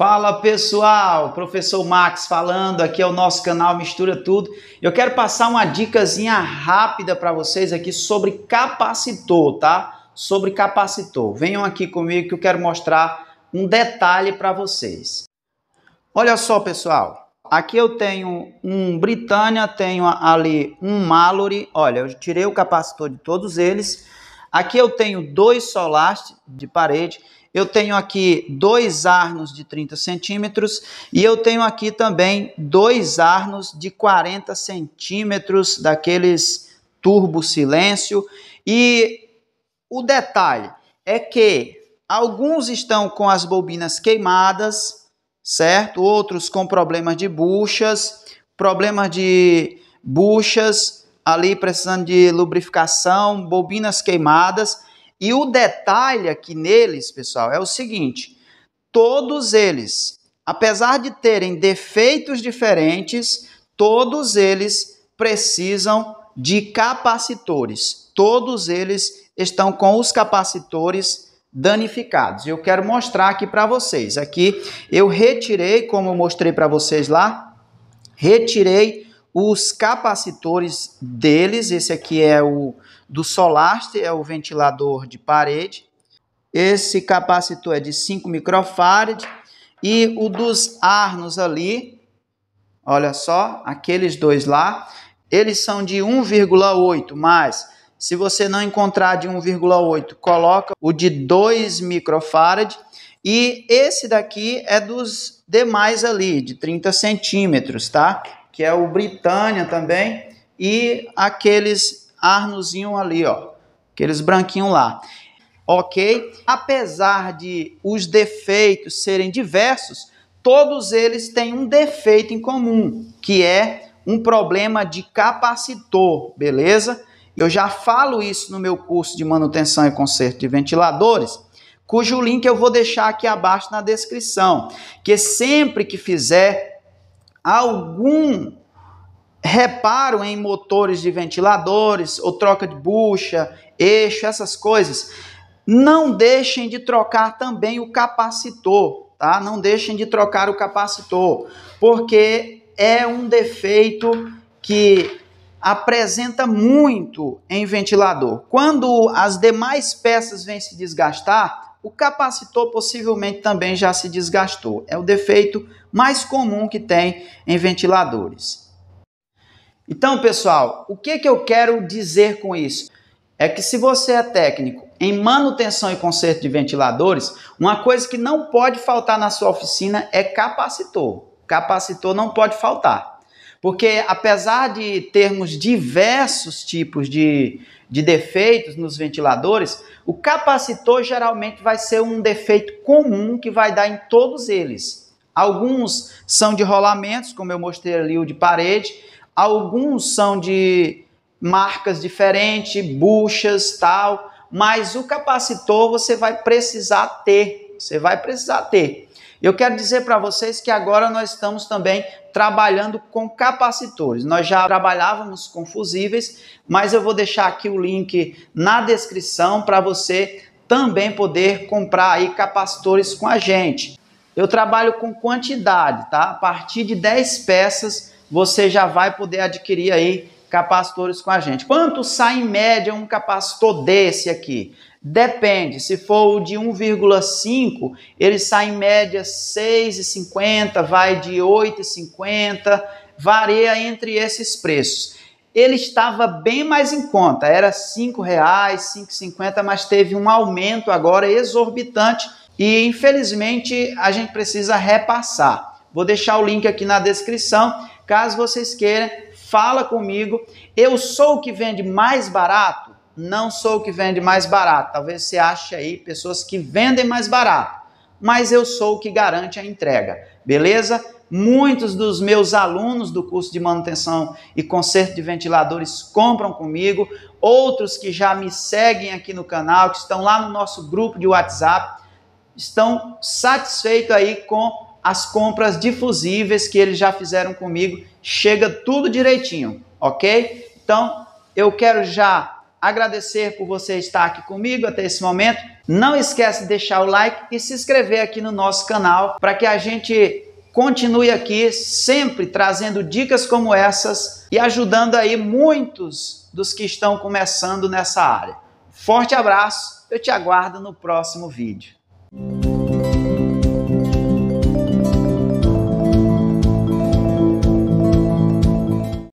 Fala pessoal, professor Max falando, aqui é o nosso canal Mistura Tudo. Eu quero passar uma dicasinha rápida para vocês aqui sobre capacitor, tá? Sobre capacitor. Venham aqui comigo que eu quero mostrar um detalhe para vocês. Olha só, pessoal. Aqui eu tenho um Britânia, tenho ali um Mallory. Olha, eu tirei o capacitor de todos eles. Aqui eu tenho dois solast de parede eu tenho aqui dois arnos de 30 centímetros e eu tenho aqui também dois arnos de 40 centímetros daqueles turbo silêncio. E o detalhe é que alguns estão com as bobinas queimadas, certo? Outros com problemas de buchas, problemas de buchas ali precisando de lubrificação, bobinas queimadas e o detalhe aqui neles, pessoal, é o seguinte: todos eles, apesar de terem defeitos diferentes, todos eles precisam de capacitores. Todos eles estão com os capacitores danificados. Eu quero mostrar aqui para vocês. Aqui eu retirei, como eu mostrei para vocês lá, retirei os capacitores deles, esse aqui é o do Solaste, é o ventilador de parede. Esse capacitor é de 5 microfarad e o dos Arnos ali, olha só, aqueles dois lá, eles são de 1,8, mas se você não encontrar de 1,8, coloca o de 2 microfarad e esse daqui é dos demais ali, de 30 centímetros, tá? que é o Britânia também, e aqueles arnozinho ali, ó, aqueles branquinhos lá. Ok? Apesar de os defeitos serem diversos, todos eles têm um defeito em comum, que é um problema de capacitor, beleza? Eu já falo isso no meu curso de manutenção e conserto de ventiladores, cujo link eu vou deixar aqui abaixo na descrição, que sempre que fizer algum reparo em motores de ventiladores ou troca de bucha, eixo, essas coisas, não deixem de trocar também o capacitor, tá? Não deixem de trocar o capacitor, porque é um defeito que apresenta muito em ventilador. Quando as demais peças vêm se desgastar, o capacitor possivelmente também já se desgastou. É o defeito mais comum que tem em ventiladores. Então, pessoal, o que, que eu quero dizer com isso? É que se você é técnico em manutenção e conserto de ventiladores, uma coisa que não pode faltar na sua oficina é capacitor. Capacitor não pode faltar. Porque apesar de termos diversos tipos de de defeitos nos ventiladores, o capacitor geralmente vai ser um defeito comum que vai dar em todos eles. Alguns são de rolamentos, como eu mostrei ali o de parede, alguns são de marcas diferentes, buchas, tal, mas o capacitor você vai precisar ter, você vai precisar ter. Eu quero dizer para vocês que agora nós estamos também trabalhando com capacitores. Nós já trabalhávamos com fusíveis, mas eu vou deixar aqui o link na descrição para você também poder comprar aí capacitores com a gente. Eu trabalho com quantidade, tá? A partir de 10 peças você já vai poder adquirir aí capacitores com a gente. Quanto sai em média um capacitor desse aqui? Depende, se for o de 1,5, ele sai em média 6,50, vai de 8,50, varia entre esses preços. Ele estava bem mais em conta, era R$ 5,00, 5,50, mas teve um aumento agora exorbitante e infelizmente a gente precisa repassar. Vou deixar o link aqui na descrição, caso vocês queiram, fala comigo. Eu sou o que vende mais barato? não sou o que vende mais barato. Talvez você ache aí pessoas que vendem mais barato, mas eu sou o que garante a entrega, beleza? Muitos dos meus alunos do curso de manutenção e conserto de ventiladores compram comigo, outros que já me seguem aqui no canal, que estão lá no nosso grupo de WhatsApp, estão satisfeitos aí com as compras difusíveis que eles já fizeram comigo. Chega tudo direitinho, ok? Então, eu quero já agradecer por você estar aqui comigo até esse momento. Não esquece de deixar o like e se inscrever aqui no nosso canal para que a gente continue aqui sempre trazendo dicas como essas e ajudando aí muitos dos que estão começando nessa área. Forte abraço, eu te aguardo no próximo vídeo.